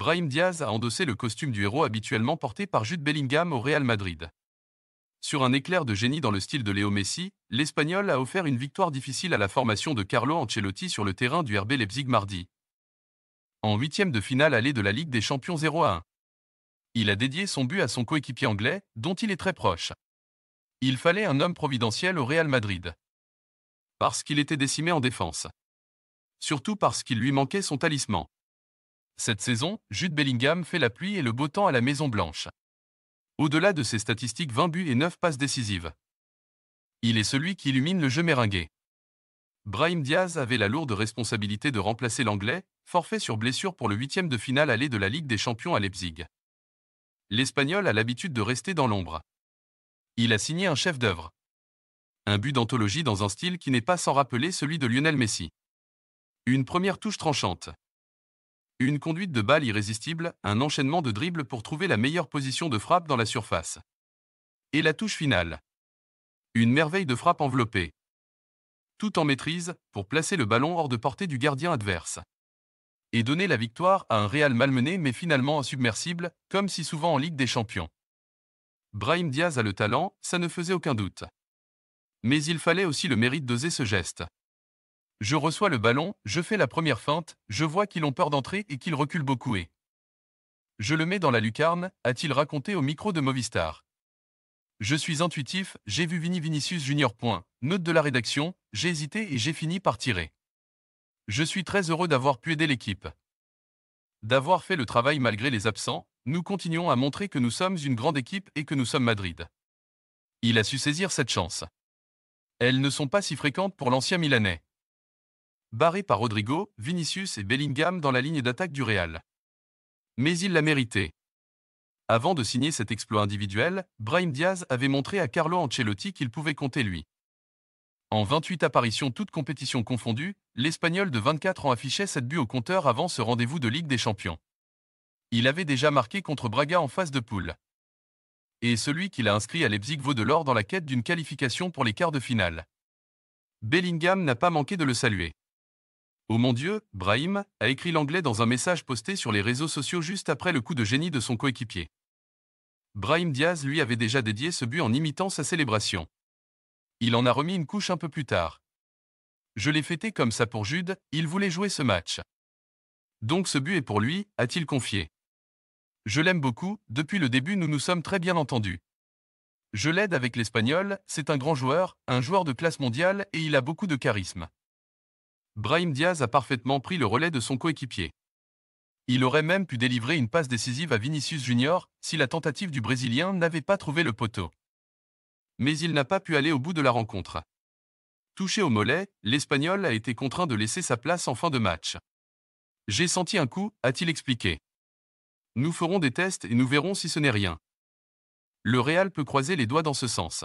Brahim Diaz a endossé le costume du héros habituellement porté par Jude Bellingham au Real Madrid. Sur un éclair de génie dans le style de Léo Messi, l'Espagnol a offert une victoire difficile à la formation de Carlo Ancelotti sur le terrain du RB Leipzig mardi. En huitième de finale allée de la Ligue des Champions 0 à 1. Il a dédié son but à son coéquipier anglais, dont il est très proche. Il fallait un homme providentiel au Real Madrid. Parce qu'il était décimé en défense. Surtout parce qu'il lui manquait son talisman. Cette saison, Jude Bellingham fait la pluie et le beau temps à la Maison Blanche. Au-delà de ses statistiques 20 buts et 9 passes décisives. Il est celui qui illumine le jeu meringué. Brahim Diaz avait la lourde responsabilité de remplacer l'Anglais, forfait sur blessure pour le huitième de finale aller de la Ligue des Champions à Leipzig. L'Espagnol a l'habitude de rester dans l'ombre. Il a signé un chef-d'œuvre. Un but d'anthologie dans un style qui n'est pas sans rappeler celui de Lionel Messi. Une première touche tranchante. Une conduite de balle irrésistible, un enchaînement de dribbles pour trouver la meilleure position de frappe dans la surface. Et la touche finale. Une merveille de frappe enveloppée. Tout en maîtrise, pour placer le ballon hors de portée du gardien adverse. Et donner la victoire à un Real malmené mais finalement insubmersible, comme si souvent en Ligue des Champions. Brahim Diaz a le talent, ça ne faisait aucun doute. Mais il fallait aussi le mérite d'oser ce geste. Je reçois le ballon, je fais la première feinte, je vois qu'ils ont peur d'entrer et qu'ils reculent beaucoup et... Je le mets dans la lucarne, a-t-il raconté au micro de Movistar. Je suis intuitif, j'ai vu Vini Vinicius Junior. Point. Note de la rédaction, j'ai hésité et j'ai fini par tirer. Je suis très heureux d'avoir pu aider l'équipe. D'avoir fait le travail malgré les absents, nous continuons à montrer que nous sommes une grande équipe et que nous sommes Madrid. Il a su saisir cette chance. Elles ne sont pas si fréquentes pour l'ancien Milanais barré par Rodrigo, Vinicius et Bellingham dans la ligne d'attaque du Real. Mais il l'a mérité. Avant de signer cet exploit individuel, Brahim Diaz avait montré à Carlo Ancelotti qu'il pouvait compter lui. En 28 apparitions toutes compétitions confondues, l'Espagnol de 24 ans affichait 7 buts au compteur avant ce rendez-vous de Ligue des Champions. Il avait déjà marqué contre Braga en phase de poule. Et celui qu'il a inscrit à Leipzig vaut de l'or dans la quête d'une qualification pour les quarts de finale. Bellingham n'a pas manqué de le saluer. Oh mon Dieu, Brahim, a écrit l'anglais dans un message posté sur les réseaux sociaux juste après le coup de génie de son coéquipier. Brahim Diaz lui avait déjà dédié ce but en imitant sa célébration. Il en a remis une couche un peu plus tard. Je l'ai fêté comme ça pour Jude, il voulait jouer ce match. Donc ce but est pour lui, a-t-il confié. Je l'aime beaucoup, depuis le début nous nous sommes très bien entendus. Je l'aide avec l'Espagnol, c'est un grand joueur, un joueur de classe mondiale et il a beaucoup de charisme. Brahim Diaz a parfaitement pris le relais de son coéquipier. Il aurait même pu délivrer une passe décisive à Vinicius Junior si la tentative du Brésilien n'avait pas trouvé le poteau. Mais il n'a pas pu aller au bout de la rencontre. Touché au mollet, l'Espagnol a été contraint de laisser sa place en fin de match. J'ai senti un coup, a-t-il expliqué. Nous ferons des tests et nous verrons si ce n'est rien. Le Real peut croiser les doigts dans ce sens.